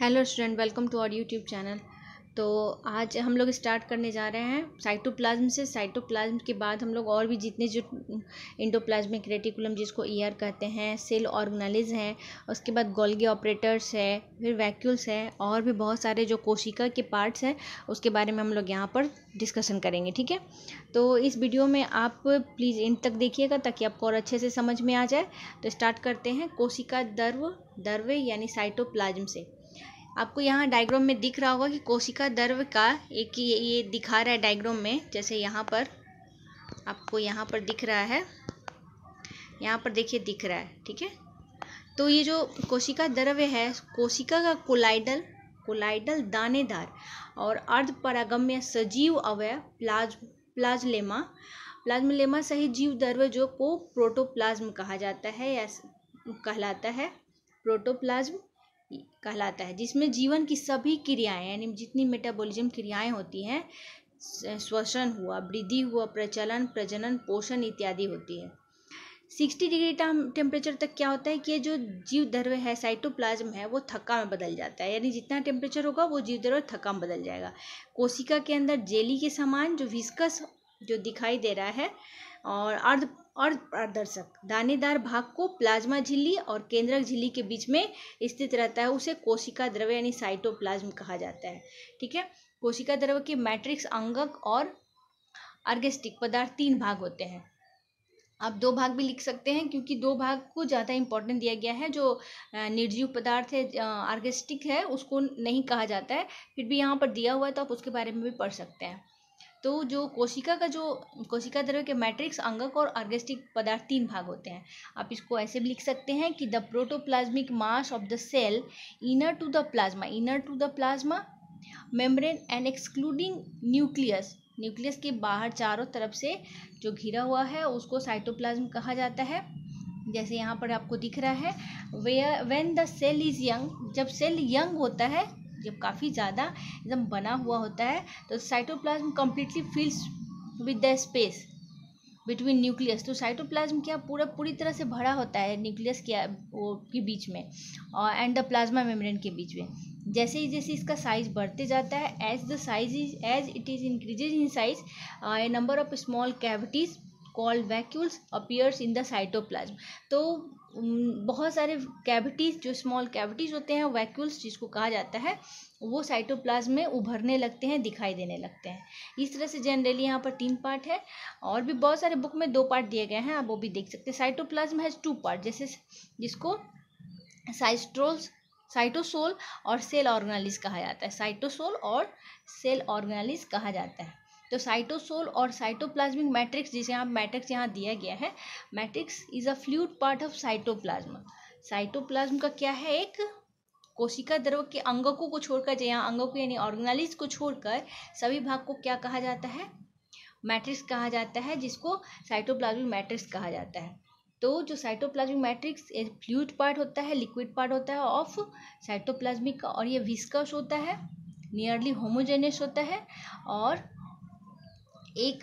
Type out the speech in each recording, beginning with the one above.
Hello student welcome to our YouTube channel तो आज हम लोग स्टार्ट करने जा रहे हैं साइटोप्लाज्म से साइटोप्लाज्म के बाद हम लोग और भी जितने जो इंडोप्लाज्मिक रेटिकुलम जिसको ईयर e कहते हैं सेल ऑर्गनालिज हैं उसके बाद गोल्गे ऑपरेटर्स है फिर वैक्यूल्स है और भी बहुत सारे जो कोशिका के पार्ट्स हैं उसके बारे में हम लोग यहाँ पर डिस्कशन करेंगे ठीक है तो इस वीडियो में आप प्लीज़ इन तक देखिएगा ताकि आपको और अच्छे से समझ में आ जाए तो स्टार्ट करते हैं कोशिका दर्व दर्वे यानी साइटोप्लाज्म से आपको यहाँ डायग्राम में दिख रहा होगा कि कोशिका दर्व का एक ये, ये दिखा रहा है डायग्राम में जैसे यहाँ पर आपको यहाँ पर दिख रहा है यहाँ पर देखिए दिख रहा है ठीक है तो ये जो कोशिका द्रव्य है कोशिका का कोलाइडल कोलाइडल दानेदार और अर्ध परागम्य सजीव अवय प्लाज प्लाज्मा प्लाज्मलेमा सहित जीव द्रव्य जो को प्रोटोप्लाज्म कहा जाता है या कहलाता है प्रोटोप्लाज्म कहलाता है जिसमें जीवन की सभी क्रियाएं यानी जितनी मेटाबॉलिज्म क्रियाएं होती हैं श्वसन हुआ वृद्धि हुआ प्रचलन प्रजनन पोषण इत्यादि होती है सिक्सटी डिग्री टेम्परेचर तक क्या होता है कि जो जीव द्रव्य है साइटोप्लाज्म है वो थक्का में बदल जाता है यानी जितना टेम्परेचर होगा वो जीव द्रव्य थक्का में बदल जाएगा कोशिका के अंदर जेली के समान जो विस्कस जो दिखाई दे रहा है और अर्ध और पारदर्शक दानेदार भाग को प्लाज्मा झिल्ली और केंद्रक झिल्ली के बीच में स्थित रहता है उसे कोशिका द्रव्य यानी साइटोप्लाज्म कहा जाता है ठीक है कोशिका द्रव्य के मैट्रिक्स अंगक और अर्गेस्टिक पदार्थ तीन भाग होते हैं आप दो भाग भी लिख सकते हैं क्योंकि दो भाग को ज़्यादा इंपॉर्टेंट दिया गया है जो निर्जीव पदार्थ है आर्गेस्टिक है उसको नहीं कहा जाता है फिर भी यहाँ पर दिया हुआ है तो आप उसके बारे में भी पढ़ सकते हैं तो जो कोशिका का जो कोशिका द्रव्य के मैट्रिक्स अंगक और आर्गेस्टिक पदार्थ तीन भाग होते हैं आप इसको ऐसे भी लिख सकते हैं कि the protoplasmic mass of the cell inner to the plasma inner to the plasma membrane and excluding nucleus nucleus के बाहर चारों तरफ से जो घिरा हुआ है उसको साइटोप्लाज्म कहा जाता है जैसे यहाँ पर आपको दिख रहा है way when the cell is young जब सेल यंग होता है जब काफ़ी ज़्यादा एकदम बना हुआ होता है तो cytoplasm completely fills with the space between nucleus तो साइटोप्लाज्म क्या पूरा पूरी तरह से भरा होता है न्यूक्लियस के वो के बीच में और एंड द प्लाज्मा मेम्ब्रेन के बीच में जैसे ही जैसे इसका साइज बढ़ते जाता है as the size is as it is increases in size a number of small cavities called vacuoles appears in the cytoplasm तो बहुत सारे कैविटीज़ जो स्मॉल कैविटीज़ होते हैं वैक्यूल्स जिसको कहा जाता है वो साइटोप्लाज्म में उभरने लगते हैं दिखाई देने लगते हैं इस तरह से जनरली यहाँ पर तीन पार्ट है और भी बहुत सारे बुक में दो पार्ट दिए गए हैं आप वो भी देख सकते हैं साइटोप्लाज्म हैज़ टू पार्ट जैसे जिसको साइस्ट्रोल्स साइटोसोल और सेल ऑर्गेनालिस कहा जाता है साइटोसोल और सेल ऑर्गेनालिस कहा जाता है तो साइटोसोल और साइटोप्लाज्मिक मैट्रिक्स जिसे आप मैट्रिक्स यहाँ दिया गया है matrix is a fluid part of cytoplasm cytoplasm का क्या है एक कोशिका द्रव के अंगकों को छोड़कर यहाँ अंगों को यानी ऑर्गेनाइज को छोड़कर सभी भाग को क्या कहा जाता है मैट्रिक्स कहा जाता है जिसको साइटोप्लाज्मिक मैट्रिक्स कहा जाता है तो जो साइटोप्लाज्मिक मैट्रिक्स ये फ्लूड पार्ट होता है लिक्विड पार्ट होता है ऑफ साइटोप्लाज्मिक और ये विस्कस होता है नियरली होमोजेनियस होता है और एक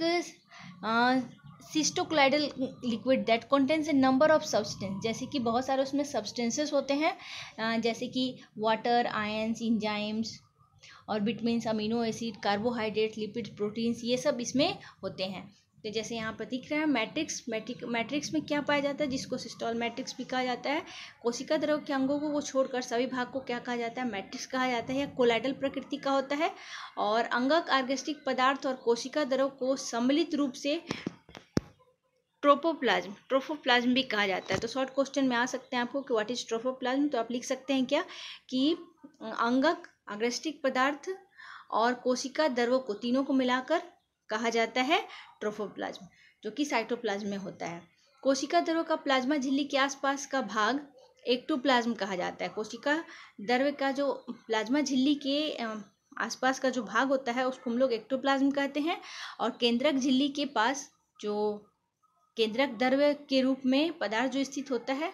cytocolloidal liquid that contains a number of substance जैसे कि बहुत सारे उसमें सब्सटेंसेस होते हैं जैसे कि वाटर आयन्स इंजाइम्स और vitamin amino acid carbohydrate lipid proteins ये सब इसमें होते हैं तो जैसे यहाँ पर दिख रहा है मैट्रिक्स मैट्रिक मैट्रिक्स में क्या पाया जाता है जिसको सिस्टॉल मैट्रिक्स भी कहा जाता है कोशिका द्रव के अंगों को वो छोड़कर सभी भाग को क्या कहा जाता है मैट्रिक्स कहा जाता है या कोलाइडल प्रकृति का होता है और अंगक आर्गेस्टिक पदार्थ और कोशिका द्रव को सम्मिलित रूप से ट्रोपोप्लाज्म ट्रोफोप्लाज्म भी कहा जाता है तो शॉर्ट क्वेश्चन में आ सकते हैं आपको कि व्हाट इज ट्रोफोप्लाज्म तो आप लिख सकते हैं क्या कि अंगक आग्रेस्टिक पदार्थ और कोशिका द्रव को तीनों को मिलाकर कहा जाता है ट्रोफोप्लाज्म जो कि साइटोप्लाज्म में होता है कोशिका द्रव का प्लाज्मा झिल्ली के आसपास का भाग एक्टोप्लाज्म कहा जाता है कोशिका द्रव्य का जो प्लाज्मा झिल्ली के आसपास का जो भाग होता है उसको हम लोग एक्टोप्लाज्म कहते हैं और केंद्रक झिल्ली के पास जो केंद्रक द्रव्य के रूप में पदार्थ जो स्थित होता है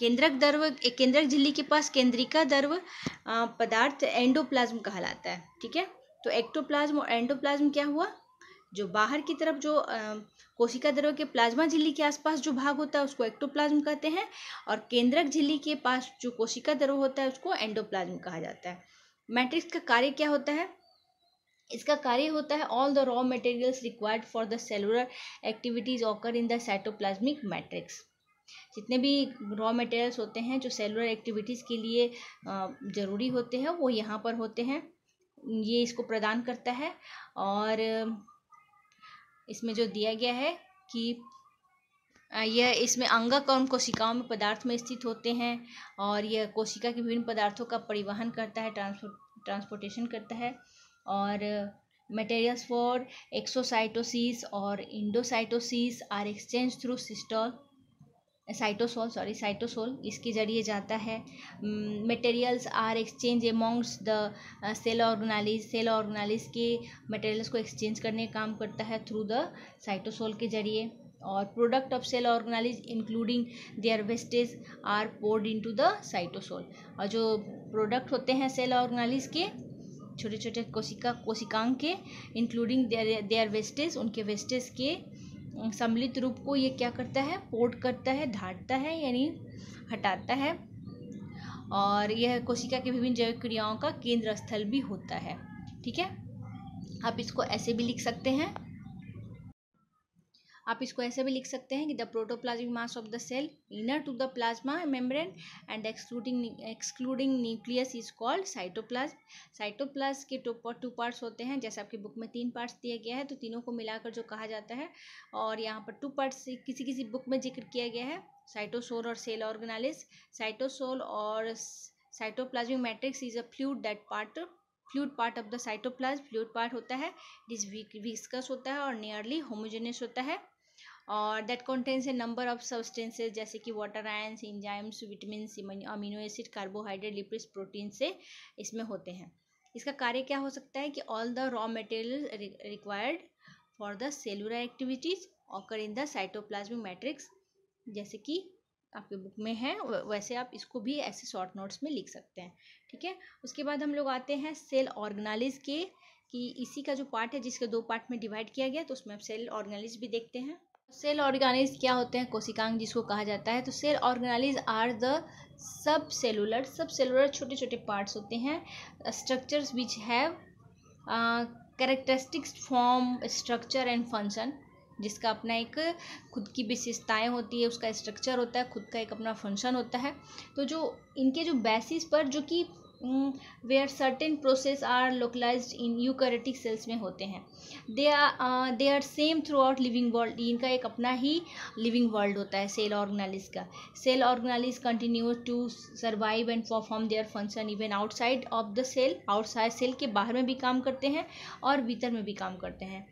केंद्रक द्रव केंद्रक झिल्ली के पास केंद्रिका द्रव पदार्थ एंडोप्लाज्म कहलाता है ठीक है तो एक्टोप्लाज्म और एंडोप्लाज्म क्या हुआ जो बाहर की तरफ जो कोशिका द्रव्य के प्लाज्मा झिल्ली के आसपास जो भाग होता है उसको एक्टोप्लाज्म कहते हैं और केंद्रक झिल्ली के पास जो कोशिका द्रव्य होता है उसको एंडोप्लाज्म कहा जाता है मैट्रिक्स का कार्य क्या होता है इसका कार्य होता है all the raw materials required for the cellular activities occur in the cytoplasmic matrix जितने भी रॉ मटेरियल्स होते हैं जो सेलुलर एक्टिविटीज़ के लिए ज़रूरी होते हैं वो यहाँ पर होते हैं ये इसको प्रदान करता है और इसमें जो दिया गया है कि यह इसमें अंगक और कोशिकाओं में पदार्थ में स्थित होते हैं और यह कोशिका के विभिन्न पदार्थों का परिवहन करता है ट्रांसपोर्ट ट्रांसपोर्टेशन करता है और मटेरियल्स फॉर एक्सोसाइटोसिस और endocytosis are exchange through cytosol cytosol sorry cytosol इसके जरिए जाता है materials are exchange amongst the cell organelles cell organelles के मटेरियल्स को एक्सचेंज करने का काम करता है थ्रू द साइटोसोल के जरिए और product of cell organelles including their wastage are poured into the cytosol और जो प्रोडक्ट होते हैं सेल ऑर्गनालिज के छोटे छोटे कोशिका कोशिकांग के इंक्लूडिंग देयर देयर वेस्टेज उनके वेस्टेज के सम्मिलित रूप को ये क्या करता है पोर्ट करता है ढाटता है यानी हटाता है और यह कोशिका के विभिन्न जैविक क्रियाओं का केंद्र स्थल भी होता है ठीक है आप इसको ऐसे भी लिख सकते हैं आप इसको ऐसे भी लिख सकते हैं कि the protoplasmic mass of the cell inner to the plasma membrane and excluding excluding nucleus is called cytoplasm cytoplasm के टू टू पार्ट्स होते हैं जैसे आपकी बुक में तीन पार्ट्स दिया गया है तो तीनों को मिलाकर जो कहा जाता है और यहाँ पर टू पार्ट्स किसी किसी बुक में जिक्र किया गया है साइटोसोल और सेल ऑर्गेनालिस साइटोसोल और cytoplasmic matrix is a fluid that part fluid part of the cytoplasm fluid part होता है डिस विस्कस होता है और नियरली होमोजेनियस होता है और that contains a number of substances जैसे कि water ions enzymes vitamin amino acid carbohydrate lipids protein से इसमें होते हैं इसका कार्य क्या हो सकता है कि all the raw material required for the cellular activities occur in the cytoplasmic matrix जैसे कि आपके बुक में है वैसे आप इसको भी ऐसे शॉर्ट नोट्स में लिख सकते हैं ठीक है उसके बाद हम लोग आते हैं सेल ऑर्गेनाइज के कि इसी का जो पार्ट है जिसके दो पार्ट में डिवाइड किया गया तो उसमें आप सेल ऑर्गेनाइज भी देखते हैं सेल ऑर्गेनाइज क्या होते हैं कोशिकांग जिसको कहा जाता है तो cell organelles are the sub cellular sub cellular छोटे छोटे पार्ट्स होते हैं structures which have characteristics form structure and function जिसका अपना एक खुद की विशेषताएं होती है उसका स्ट्रक्चर होता है खुद का एक अपना फंक्शन होता है तो जो इनके जो बेसिस पर जो कि where certain process are localize in eukaryotic cells में होते हैं they are they are same throughout living world इनका एक अपना ही लिविंग वर्ल्ड होता है सेल ऑर्गेनालिस का cell organelles continue to survive and perform their function even outside of the cell outside cell के बाहर में भी काम करते हैं और भीतर में भी काम करते हैं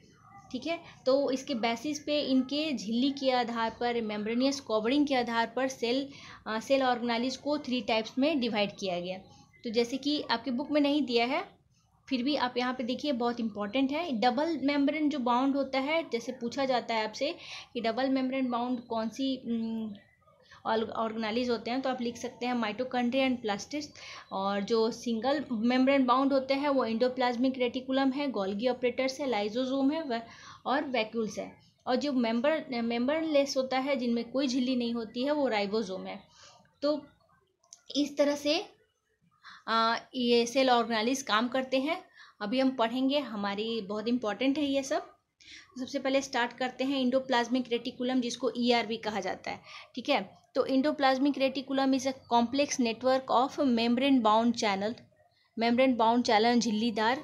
ठीक है तो इसके बेसिस पे इनके झिल्ली के आधार पर मेम्ब्रेनियस कवरिंग के आधार पर सेल आ, सेल ऑर्गेनाइलिस को थ्री टाइप्स में डिवाइड किया गया तो जैसे कि आपके बुक में नहीं दिया है फिर भी आप यहाँ पे देखिए बहुत इंपॉर्टेंट है डबल मेम्ब्रेन जो बाउंड होता है जैसे पूछा जाता है आपसे कि डबल मेम्ब्रेन बाउंड कौन सी हम्म, ऑर्गेनाइज होते हैं तो आप लिख सकते हैं माइटोकॉन्ड्रिया एंड प्लास्टिस और जो सिंगल मेम्ब्रेन बाउंड होते हैं वो इंडोप्लाज्मिक रेटिकुलम है गोल्गी ऑपरेटर्स है लाइजोजोम है और वैक्यूल्स है और जो मेम्बर मेम्बरन होता है जिनमें कोई झिल्ली नहीं होती है वो राइबोजोम है तो इस तरह से ये सेल ऑर्गेनाइज काम करते हैं अभी हम पढ़ेंगे हमारी बहुत इंपॉर्टेंट है ये सब सबसे पहले स्टार्ट करते हैं इंडोप्लाज्मिक रेटिकुलम जिसको ईआरबी e कहा जाता है ठीक है तो endoplasmic reticulum is a complex network of membrane bound channel membrane bound channel झिल्लीदार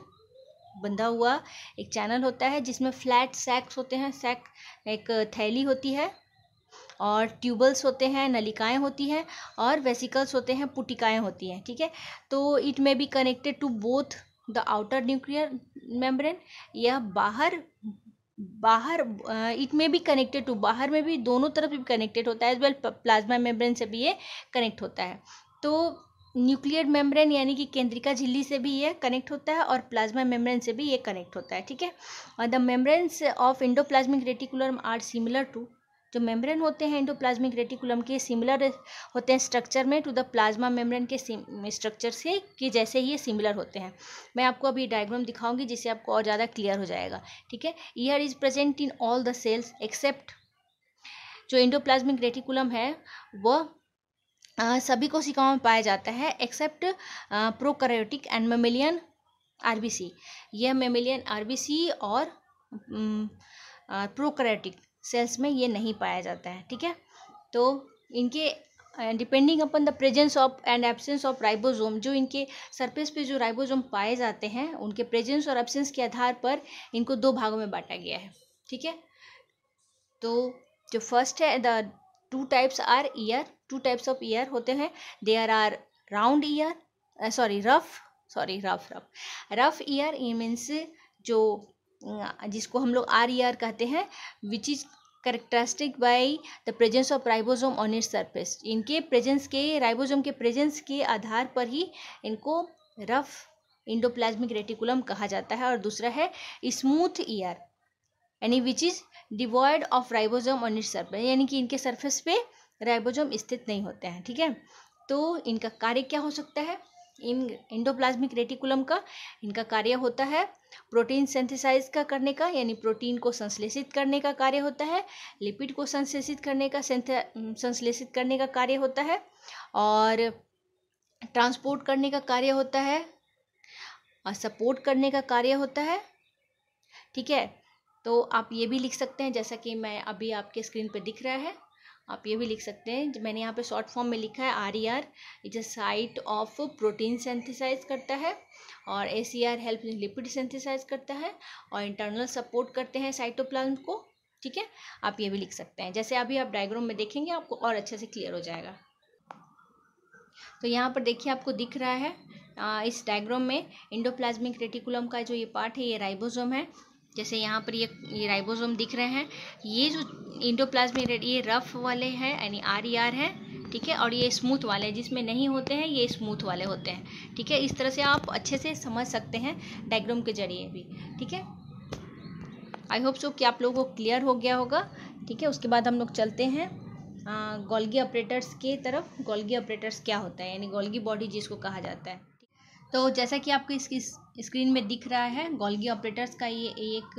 बंधा हुआ एक चैनल होता है जिसमें फ्लैट सैक्स होते हैं सैक एक थैली होती है और ट्यूबल्स होते हैं नलिकाएँ होती हैं और वेसिकल्स होते हैं पुटिकाएँ होती हैं ठीक है तो it may be connected to both the outer nuclear membrane या बाहर बाहर इट में भी कनेक्टेड टू बाहर में भी दोनों तरफ भी कनेक्टेड होता है एज वेल प्लाज्मा मेम्ब्रेन से भी ये कनेक्ट होता है तो न्यूक्लियर मेम्ब्रेन यानी कि केंद्रिका झिल्ली से भी ये कनेक्ट होता है और प्लाज्मा मेम्ब्रेन से भी ये कनेक्ट होता है ठीक है the membranes of endoplasmic reticular are similar to जो मेम्ब्रेन होते हैं एंडोप्लाज्मिक रेटिकुलम के सिमिलर होते हैं स्ट्रक्चर में टू द प्लाज्मा मेम्ब्रेन के स्ट्रक्चर से कि जैसे ये सिमिलर होते हैं मैं आपको अभी डायग्राम दिखाऊंगी जिससे आपको और ज़्यादा क्लियर हो जाएगा ठीक है ER is present in all the cells except जो इंडोप्लाज्मिक रेटिकुलम है वह सभी कोशिकाओं में पाया जाता है except prokaryotic and mammalian C यह मेमिलियन आरबीसी और प्रोकैरियोटिक सेल्स में ये नहीं पाया जाता है ठीक है तो इनके depending upon the presence of and absence of ribosome जो इनके सरफेस पे जो राइबोसोम पाए जाते हैं उनके प्रेजेंस और एब्सेंस के आधार पर इनको दो भागों में बांटा गया है ठीक है तो जो फर्स्ट है the two types are ER two types of ER होते हैं they are are round ER sorry rough sorry rough rough rough ER E means जो जिसको हम लोग आर ई आर कहते हैं which is characteristic by the presence of ribosome on it surface इनके presence के राइबोसोम के प्रेजेंस के आधार पर ही इनको रफ इंडोप्लाज्मिक रेटिकुलम कहा जाता है और दूसरा है स्मूथ ईयर e यानी which is devoid of ribosome on it surface यानी कि इनके सरफेस पे राइबोसोम स्थित नहीं होते हैं ठीक है तो इनका कार्य क्या हो सकता है इन इंडोप्लाज्मिक रेटिकुलम का इनका कार्य होता है प्रोटीन सेंथिसाइज का करने का यानी प्रोटीन को संश्लेषित करने का कार्य होता है लिपिड को संश्लेषित करने का संश्लेषित करने का कार्य होता है और ट्रांसपोर्ट करने का कार्य होता है और सपोर्ट करने का कार्य होता है ठीक है तो आप ये भी लिख सकते हैं जैसा कि मैं अभी आपके स्क्रीन पर दिख रहा है आप ये भी लिख सकते हैं मैंने यहाँ पे शॉर्ट फॉर्म में लिखा है R E R is a site of protein synthesize करता है और A C R help lipid synthesize करता है और इंटरनल सपोर्ट करते हैं साइटोप्लाज्म को ठीक है आप ये भी लिख सकते हैं जैसे अभी आप डायग्राम में देखेंगे आपको और अच्छे से क्लियर हो जाएगा तो यहाँ पर देखिए आपको दिख रहा है इस डायग्राम में इंडोप्लाज्मिक रेटिकुलम का जो ये पार्ट है ये राइबोसोम है जैसे यहाँ पर ये ये राइबोसोम दिख रहे हैं ये जो इंडोप्लाज्मिक रेड ये रफ वाले हैं यानी आर ई आर है ठीक है और ये स्मूथ वाले जिसमें नहीं होते हैं ये स्मूथ वाले होते हैं ठीक है इस तरह से आप अच्छे से समझ सकते हैं डायग्राम के जरिए भी ठीक है आई होप सो कि आप लोगों को क्लियर हो गया होगा ठीक है उसके बाद हम लोग चलते हैं गोल्गी ऑपरेटर्स के तरफ गोल्गी ऑपरेटर्स क्या होता है यानी गोल्गी बॉडी जिसको कहा जाता है तो जैसा कि आपको इसकी स्क्रीन में दिख रहा है गोल्गी ऑपरेटर्स का ये एक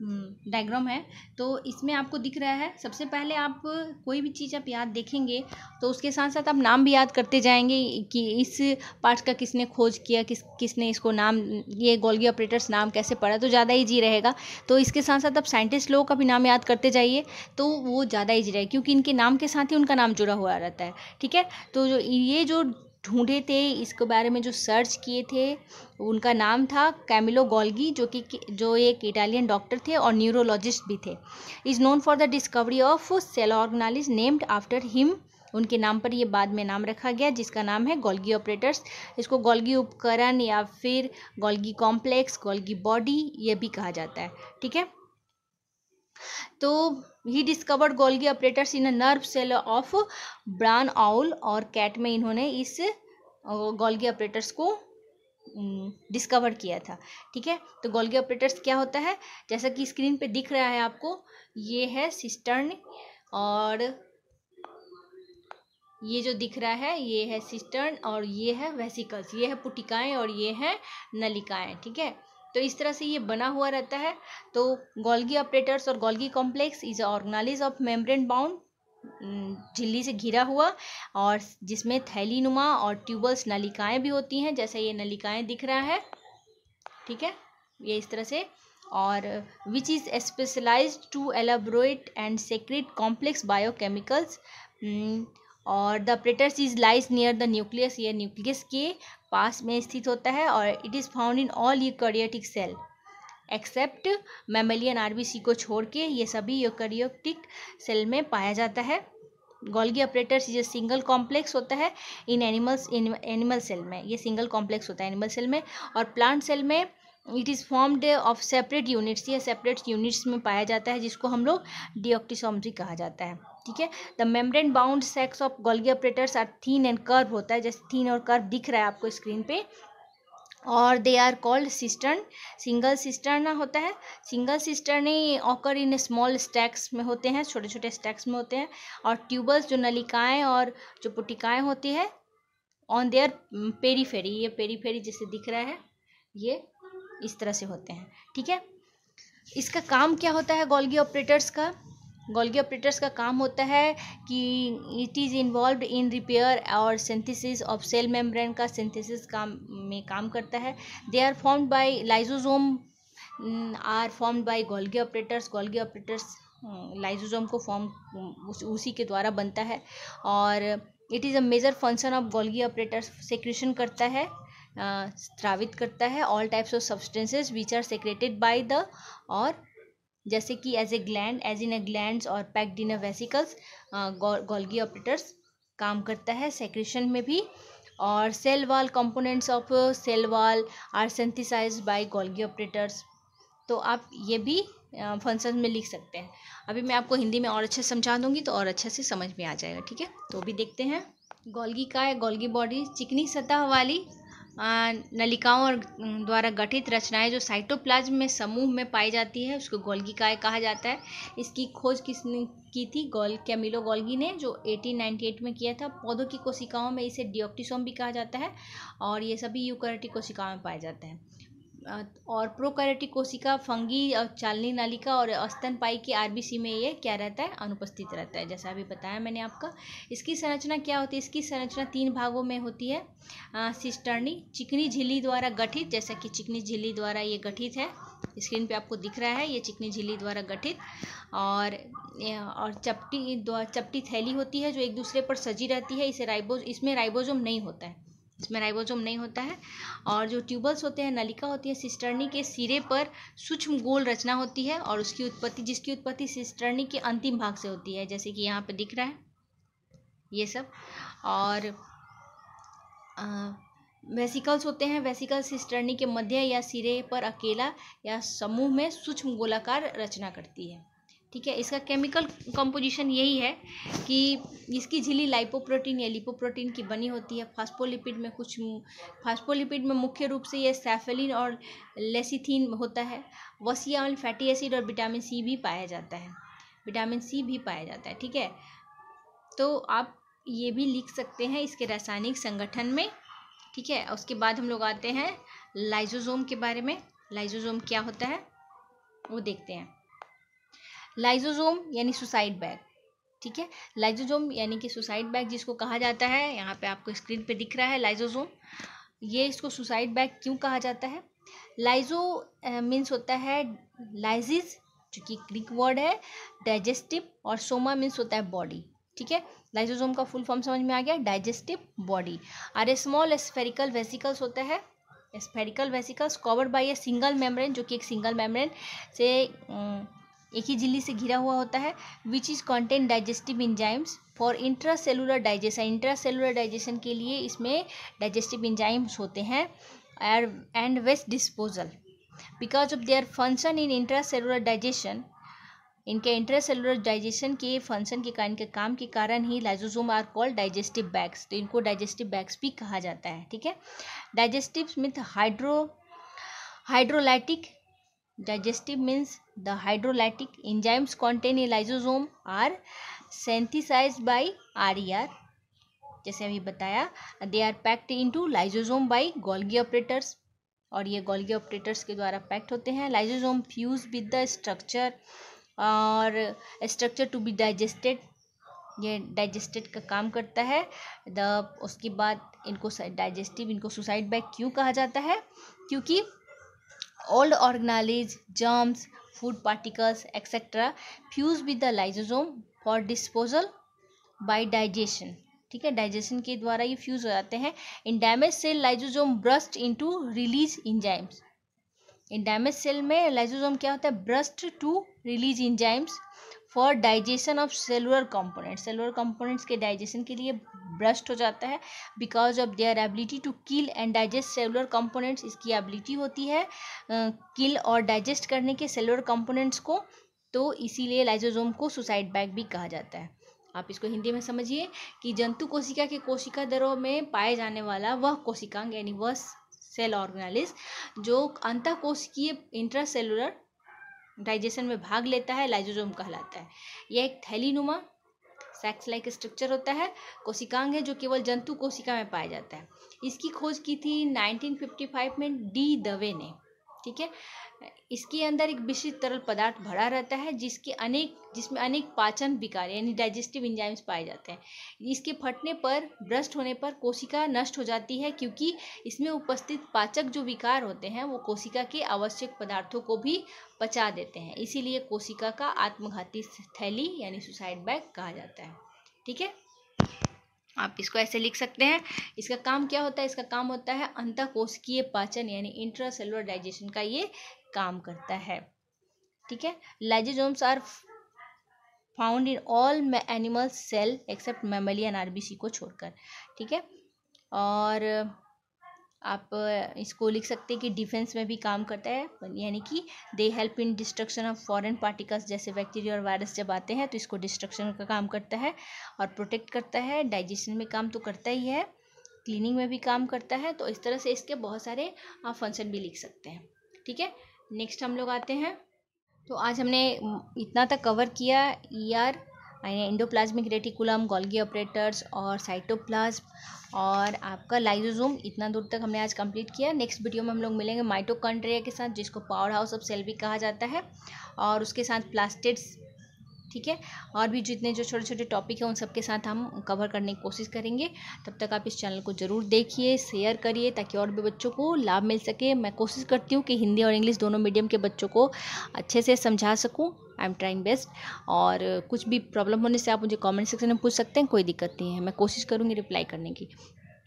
हम्म, डायग्राम है तो इसमें आपको दिख रहा है सबसे पहले आप कोई भी चीज़ आप याद देखेंगे तो उसके साथ साथ आप नाम भी याद करते जाएंगे कि इस पार्ट का किसने खोज किया किस किसने इसको नाम ये गोल्गी ऑपरेटर्स नाम कैसे पढ़ा तो ज़्यादा ईजी रहेगा तो इसके साथ साथ आप साइंटिस्ट लोगों का भी नाम याद करते जाइए तो वो ज़्यादा ईजी रहेगा क्योंकि इनके नाम के साथ ही उनका नाम जुड़ा हुआ रहता है ठीक है तो जो ये जो ढूंढे थे इसके बारे में जो सर्च किए थे उनका नाम था कैमिलो गोल्गी जो कि जो एक इटालियन डॉक्टर थे और न्यूरोलॉजिस्ट भी थे is known for the discovery of cell organelles named after him उनके नाम पर ये बाद में नाम रखा गया जिसका नाम है गोल्गी ऑपरेटर्स इसको गोल्गी उपकरण या फिर गोल्गी कॉम्प्लेक्स गोल्गी बॉडी ये भी कहा जाता है ठीक है तो he discovered Golgi apparatus in nerve cell of brain owl और कैट में इन्होंने इस गोल्गी ऑपरेटर्स को डिस्कवर किया था ठीक है तो गोल्गी ऑपरेटर्स क्या होता है जैसा कि स्क्रीन पे दिख रहा है आपको ये है सिस्टर्न और ये जो दिख रहा है ये है सिस्टर्न और ये है वेसिकल्स ये है पुटिकाएं और ये है नलिकाएं ठीक है तो इस तरह से ये बना हुआ रहता है तो गोल्गी ऑपरेटर्स और Golgi complex is organelle of membrane bound झिल्ली से घिरा हुआ और जिसमें थैली नुमा और ट्यूबल्स नलिकाएं भी होती हैं जैसे ये नलिकाएं दिख रहा है ठीक है ये इस तरह से और which is specialise to elaborate and secrete complex biochemicals और the apparatus is lies near the nucleus ये न्यूक्लियस के पास में स्थित होता है और it is found in all eukaryotic cell except B RBC को छोड़ के ये सभी करियोटिक सेल में पाया जाता है गोल्गी ऑपरेटर्स ये सिंगल कॉम्प्लेक्स होता है in animals in animal cell में ये सिंगल कॉम्प्लेक्स होता है एनिमल सेल में और प्लांट सेल में it is formed of separate units ये सेपरेट यूनिट्स में पाया जाता है जिसको हम लोग डिओक्टिसोम्सी कहा जाता है ठीक है the membrane bound sacs of Golgi apparatus are thin and curve होता है जैसे थीन और कर्व दिख रहा है आपको स्क्रीन पे और they are called cistern single cisterna होता है single cisternae occur in small stacks में होते हैं छोटे छोटे स्टैक्स में होते हैं और ट्यूबल्स जो नलिकाएँ और जो पुटिकाएँ होती है ऑन देयर पेरीफेरी ये पेरीफेरी जैसे दिख रहा है ये इस तरह से होते हैं ठीक है इसका काम क्या होता है गोल्गी ऑपरेटर्स का गोल्गी ऑपरेटर्स का काम होता है कि it is involve in repair और सिंथेसिस ऑफ सेल मेम्ब्रेन का सिंथेसिस काम में काम करता है they are formed by lysosome are formed by Golgi apparatus Golgi apparatus lysosome को फॉर्म mm, उस, उसी के द्वारा बनता है और it is a major function of Golgi apparatus secretion करता है स्त्रावित करता है all types of substances which are secreted by the और जैसे कि as a gland as in a gland और packed in a vesicles Golgi apparatus काम करता है सेक्रेशन में भी और cell wall components of cell wall are synthesize by Golgi apparatus तो आप ये भी फंक्शन में लिख सकते हैं अभी मैं आपको हिंदी में और अच्छे समझा दूंगी तो और अच्छे से समझ में आ जाएगा ठीक है तो भी देखते हैं गोल्गी का है गोल्गी बॉडी चिकनी सतह वाली नलिकाओं और द्वारा गठित रचनाएं जो साइटोप्लाज्म में समूह में पाई जाती है उसको गोल्गी काय कहा जाता है इसकी खोज किसने की थी गोल कैमिलो गोल्गी ने जो 1898 में किया था पौधों की कोशिकाओं में इसे डिओक्टिसोम भी कहा जाता है और ये सभी यूकरटिक कोशिकाओं में पाए जाते हैं और प्रोकैरियोटिक कोशिका फंगी और चालनी नालिका और अस्तनपाई की आरबीसी में ये क्या रहता है अनुपस्थित रहता है जैसा अभी बताया मैंने आपका इसकी संरचना क्या होती है इसकी संरचना तीन भागों में होती है सिस्टर्नी चिकनी झिल्ली द्वारा गठित जैसा कि चिकनी झिल्ली द्वारा ये गठित है स्क्रीन पे आपको दिख रहा है ये चिकनी झिल्ली द्वारा गठित और और चपटी चपटी थैली होती है जो एक दूसरे पर सजी रहती है इसे राइबोज इसमें राइबोजोम नहीं होता है इसमें राइबोसोम नहीं होता है और जो ट्यूबल्स होते हैं नलिका होती है सिस्टर्नी के सिरे पर सूक्ष्म गोल रचना होती है और उसकी उत्पत्ति जिसकी उत्पत्ति सिस्टर्नी के अंतिम भाग से होती है जैसे कि यहाँ पर दिख रहा है ये सब और वेसिकल्स होते हैं वेसिकल सिस्टर्नी के मध्य या सिरे पर अकेला या समूह में सूक्ष्म गोलाकार रचना करती है ठीक है इसका केमिकल कंपोजिशन यही है कि इसकी झिली लाइपोप्रोटीन या लिपोप्रोटीन की बनी होती है फास्फोलिपिड में कुछ फास्फोलिपिड में मुख्य रूप से यह सैफेलिन और लेसिथीन होता है वसियाल फैटी एसिड और विटामिन सी भी पाया जाता है विटामिन सी भी पाया जाता है ठीक है तो आप ये भी लिख सकते हैं इसके रासायनिक संगठन में ठीक है उसके बाद हम लोग आते हैं लाइजोजोम के बारे में लाइजोजोम क्या होता है वो देखते हैं लाइजोजोम यानी सुसाइड बैग ठीक है लाइजोजोम यानी कि सुसाइड बैग जिसको कहा जाता है यहाँ पे आपको स्क्रीन पे दिख रहा है लाइजोजोम ये इसको सुसाइड बैग क्यों कहा जाता है लाइजो मीन्स होता है लाइजिज जो कि ग्रीक वर्ड है डाइजेस्टिव और सोमा मीन्स होता है बॉडी ठीक है लाइजोजोम का फुल फॉर्म समझ में आ गया digestive body are a small spherical vesicles होता है spherical vesicles covered by a single membrane जो कि एक सिंगल मेम्ब्रेन से एक ही झिल्ली से घिरा हुआ होता है which is content digestive enzymes for intracellular digestion intracellular digestion के लिए इसमें डाइजेस्टिव इंजाइम्स होते हैं and waste disposal because of their function in intracellular digestion इनके इंट्रासेलुलर डाइजेशन के फंक्शन के कारण इनके काम के कारण ही lysosome are called digestive bags तो इनको डाइजेस्टिव बैग्स भी कहा जाता है ठीक है digestive myth hydro hydrolytic digestive means the hydrolytic enzymes lysosome in lysosome are synthesized by RER e जैसे अभी बताया they are packed into lysosome by Golgi apparatus और ये गोल्गी ऑपरेटर्स के द्वारा पैक्ड होते हैं lysosome fuse with the structure और स्ट्रक्चर टू बी डाइजेस्टेड ये डाइजेस्टेड का काम करता है द उसके बाद इनको डाइजेस्टिव इनको सुसाइड बैग क्यों कहा जाता है क्योंकि old organelles, germs, food particles, etc. fuse with the lysosome for disposal by digestion. ठीक है डाइजेशन के द्वारा ये फ्यूज हो जाते हैं in damage cell lysosome burst into release enzymes इन डैमेज सेल में लाइजोजोम क्या होता है burst to release enzymes for digestion of cellular components cellular components के डाइजेशन के लिए ब्रस्ट हो जाता है because of their ability to kill and digest cellular components इसकी एबिलिटी होती है किल uh, और डाइजेस्ट करने के सेलुलर कंपोनेंट्स को तो इसीलिए लाइजोजोम को सुसाइड बैग भी कहा जाता है आप इसको हिंदी में समझिए कि जंतु कोशिका के कोशिका दरों में पाए जाने वाला वह कोशिकांग यानी वह सेल ऑर्गेनालिस जो अंतः कोशिकीय इंट्रासेलुलर डाइजेशन में भाग लेता है लाइजोजोम कहलाता है यह एक थैलीनुमा सेक्स लाइक स्ट्रक्चर होता है कोशिकांग है जो केवल जंतु कोशिका में पाया जाता है इसकी खोज की थी 1955 में डी दवे ने ठीक है इसके अंदर एक विशिष्ट तरल पदार्थ भरा रहता है जिसके अनेक जिसमें अनेक पाचन विकार यानी डाइजेस्टिव इंजाइम्स पाए जाते हैं इसके फटने पर भ्रष्ट होने पर कोशिका नष्ट हो जाती है क्योंकि इसमें उपस्थित पाचक जो विकार होते हैं वो कोशिका के आवश्यक पदार्थों को भी पचा देते हैं इसीलिए कोशिका का आत्मघाती थैली यानी सुसाइड बैग कहा जाता है ठीक है आप इसको ऐसे लिख सकते हैं इसका काम क्या होता है इसका काम होता है अंतःकोशिकीय पाचन यानी इंट्रासेलुलर डाइजेशन का ये काम करता है ठीक है lysosomes are found in all animal cell except mammalian RBC को छोड़कर ठीक है और आप इसको लिख सकते हैं कि डिफेंस में भी काम करता है यानी कि they help in destruction of foreign particles जैसे बैक्टीरिया और वायरस जब आते हैं तो इसको डिस्ट्रक्शन का काम करता है और प्रोटेक्ट करता है डाइजेशन में काम तो करता ही है क्लीनिंग में भी काम करता है तो इस तरह से इसके बहुत सारे आप फंक्शन भी लिख सकते हैं ठीक है नेक्स्ट हम लोग आते हैं तो आज हमने इतना तक कवर किया ई ER, माने इंडोप्लाज्मिक रेटिकुलम गोल्गी ऑपरेटर्स और साइटोप्लाज्म और आपका लाइजोजोम इतना दूर तक हमने आज कंप्लीट किया नेक्स्ट वीडियो में हम लोग मिलेंगे माइटोकॉन्ड्रिया के साथ जिसको पावर हाउस ऑफ सेल भी कहा जाता है और उसके साथ प्लास्टिड्स ठीक है और भी जितने जो छोटे छोटे टॉपिक हैं उन सबके साथ हम कवर करने की कोशिश करेंगे तब तक आप इस चैनल को ज़रूर देखिए शेयर करिए ताकि और भी बच्चों को लाभ मिल सके मैं कोशिश करती हूँ कि हिंदी और इंग्लिश दोनों मीडियम के बच्चों को अच्छे से समझा सकूँ आई एम ट्राइंग बेस्ट और कुछ भी प्रॉब्लम होने से आप मुझे कॉमेंट सेक्शन में पूछ सकते हैं कोई दिक्कत नहीं है मैं कोशिश करूँगी रिप्लाई करने की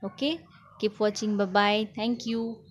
okay keep watching bye thank you